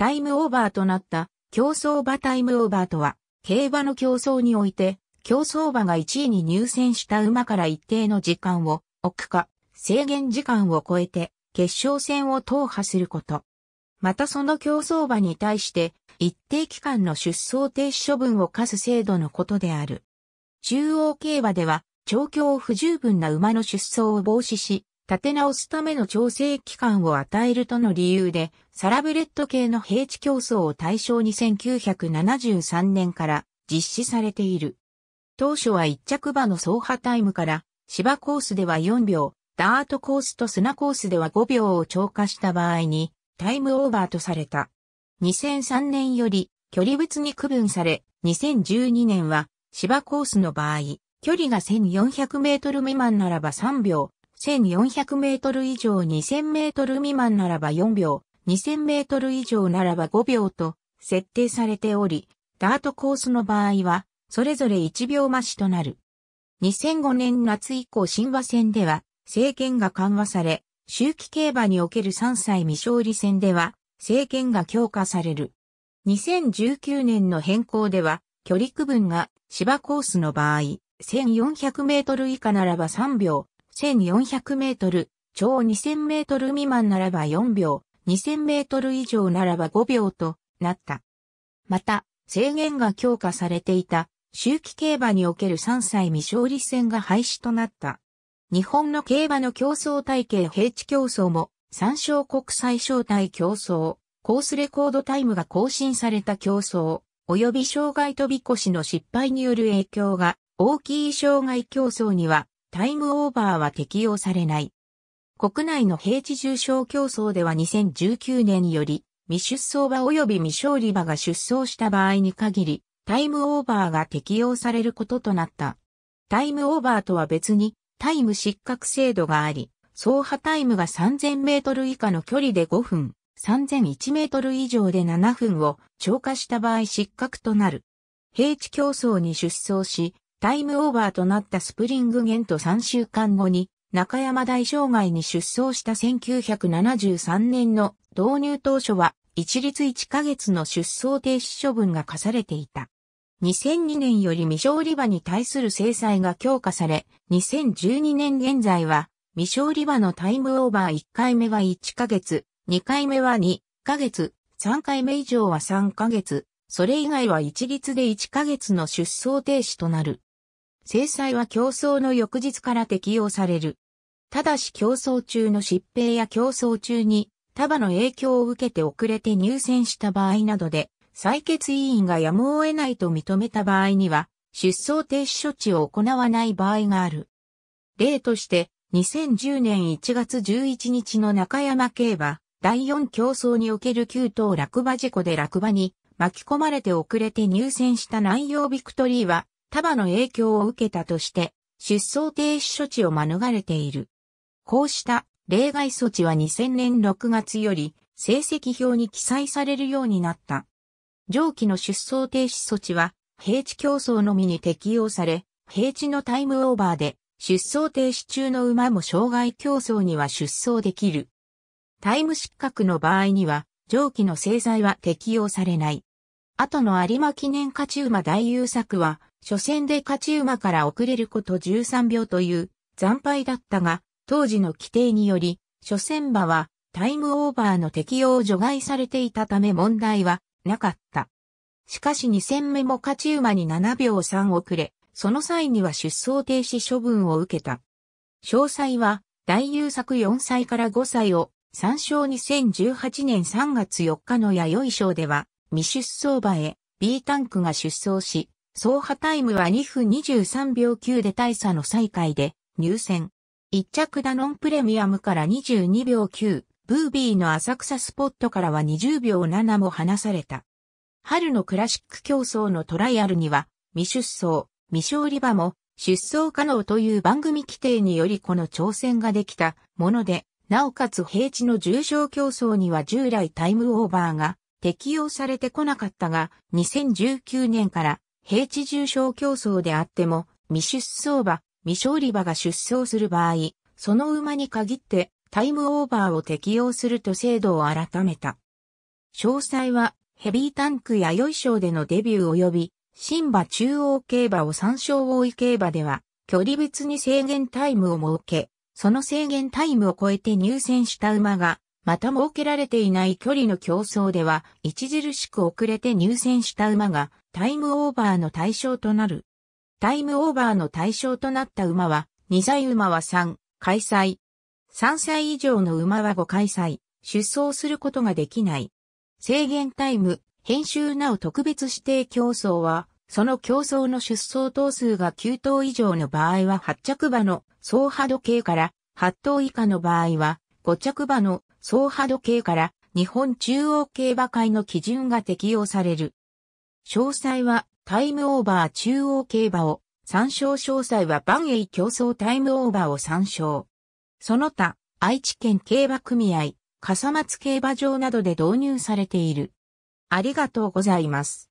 タイムオーバーとなった競走馬タイムオーバーとは、競馬の競争において、競走馬が1位に入選した馬から一定の時間を置くか、制限時間を超えて決勝戦を踏破すること。またその競走馬に対して一定期間の出走停止処分を課す制度のことである。中央競馬では調教不十分な馬の出走を防止し、立て直すための調整期間を与えるとの理由で、サラブレッド系の平地競争を対象に1973年から実施されている。当初は1着馬の走破タイムから、芝コースでは4秒、ダートコースと砂コースでは5秒を超過した場合に、タイムオーバーとされた。2003年より距離別に区分され、2012年は芝コースの場合、距離が1400メートル未満ならば3秒、1400メートル以上2000メートル未満ならば4秒、2000メートル以上ならば5秒と設定されており、ダートコースの場合は、それぞれ1秒増しとなる。2005年夏以降新和戦では、制限が緩和され、周期競馬における3歳未勝利戦では、制限が強化される。2019年の変更では、距離区分が芝コースの場合、1400メートル以下ならば3秒、1400メートル、超2000メートル未満ならば4秒、2000メートル以上ならば5秒となった。また、制限が強化されていた、周期競馬における3歳未勝利戦が廃止となった。日本の競馬の競争体系平地競争も、参照国際招待競争、コースレコードタイムが更新された競争、及び障害飛び越しの失敗による影響が大きい障害競争にはタイムオーバーは適用されない。国内の平地重症競争では2019年より未出走馬及び未勝利馬が出走した場合に限りタイムオーバーが適用されることとなった。タイムオーバーとは別にタイム失格制度があり、走破タイムが3000メートル以下の距離で5分、3001メートル以上で7分を超過した場合失格となる。平地競争に出走し、タイムオーバーとなったスプリングゲント3週間後に中山大障害に出走した1973年の導入当初は一律1ヶ月の出走停止処分が課されていた。2002年より未勝利場に対する制裁が強化され、2012年現在は未勝利場のタイムオーバー1回目は1ヶ月、2回目は2ヶ月、3回目以上は3ヶ月、それ以外は一律で1ヶ月の出走停止となる。制裁は競争の翌日から適用される。ただし競争中の疾病や競争中に束の影響を受けて遅れて入選した場合などで、採決委員がやむを得ないと認めた場合には、出走停止処置を行わない場合がある。例として、2010年1月11日の中山競馬、第4競争における9等落馬事故で落馬に巻き込まれて遅れて入選した南洋ビクトリーは、束の影響を受けたとして、出走停止処置を免れている。こうした例外措置は2000年6月より成績表に記載されるようになった。上記の出走停止措置は平地競争のみに適用され、平地のタイムオーバーで出走停止中の馬も障害競争には出走できる。タイム失格の場合には、上記の制裁は適用されない。後の有馬記念勝ち馬大優作は、初戦で勝ち馬から遅れること13秒という惨敗だったが、当時の規定により、初戦馬はタイムオーバーの適用を除外されていたため問題はなかった。しかし2戦目も勝ち馬に7秒3遅れ、その際には出走停止処分を受けた。詳細は、大優作4歳から5歳を、参照2018年3月4日の弥生賞では、未出走馬へ、B タンクが出走し、総破タイムは2分23秒9で大差の最下位で入選。1着ダノンプレミアムから22秒9、ブービーの浅草スポットからは20秒7も離された。春のクラシック競争のトライアルには、未出走、未勝利馬も出走可能という番組規定によりこの挑戦ができたもので、なおかつ平地の重賞競争には従来タイムオーバーが適用されてこなかったが、2019年から平地重症競争であっても、未出走馬、未勝利馬が出走する場合、その馬に限ってタイムオーバーを適用すると制度を改めた。詳細はヘビータンクや良い賞でのデビュー及び、新馬中央競馬を参照多い競馬では、距離別に制限タイムを設け、その制限タイムを超えて入選した馬が、また設けられていない距離の競争では、著しく遅れて入選した馬が、タイムオーバーの対象となる。タイムオーバーの対象となった馬は、2歳馬は3、開催。3歳以上の馬は5開催。出走することができない。制限タイム、編集なお特別指定競争は、その競争の出走頭数が9頭以上の場合は8着馬の総波度計から8頭以下の場合は5着馬の総波度計から日本中央競馬会の基準が適用される。詳細はタイムオーバー中央競馬を、参照詳細は万栄競争タイムオーバーを参照。その他、愛知県競馬組合、笠松競馬場などで導入されている。ありがとうございます。